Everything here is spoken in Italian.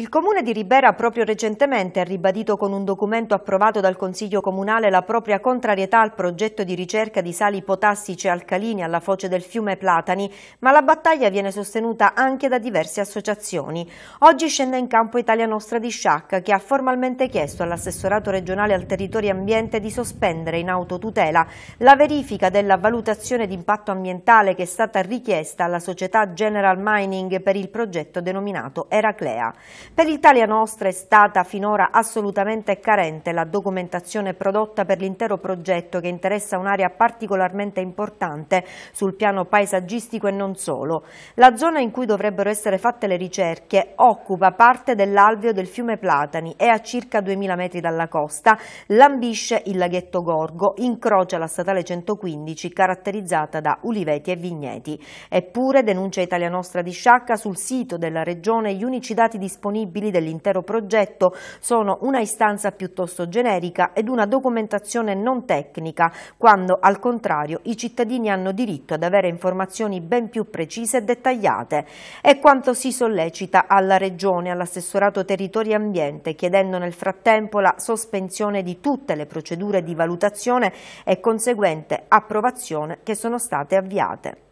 Il comune di Ribera proprio recentemente ha ribadito con un documento approvato dal Consiglio Comunale la propria contrarietà al progetto di ricerca di sali potassici e alcalini alla foce del fiume Platani, ma la battaglia viene sostenuta anche da diverse associazioni. Oggi scende in campo Italia Nostra di Sciacca che ha formalmente chiesto all'assessorato regionale al territorio ambiente di sospendere in autotutela la verifica della valutazione di impatto ambientale che è stata richiesta alla società General Mining per il progetto denominato Eraclea. Per l'Italia nostra è stata finora assolutamente carente la documentazione prodotta per l'intero progetto che interessa un'area particolarmente importante sul piano paesaggistico e non solo. La zona in cui dovrebbero essere fatte le ricerche occupa parte dell'alveo del fiume Platani e a circa 2000 metri dalla costa lambisce il laghetto Gorgo, incrocia la statale 115 caratterizzata da uliveti e vigneti. Eppure, denuncia Italia Nostra di Sciacca, sul sito della regione gli unici dati disponibili disponibili dell'intero progetto sono una istanza piuttosto generica ed una documentazione non tecnica, quando al contrario i cittadini hanno diritto ad avere informazioni ben più precise e dettagliate. È quanto si sollecita alla Regione, all'assessorato territorio e ambiente, chiedendo nel frattempo la sospensione di tutte le procedure di valutazione e conseguente approvazione che sono state avviate.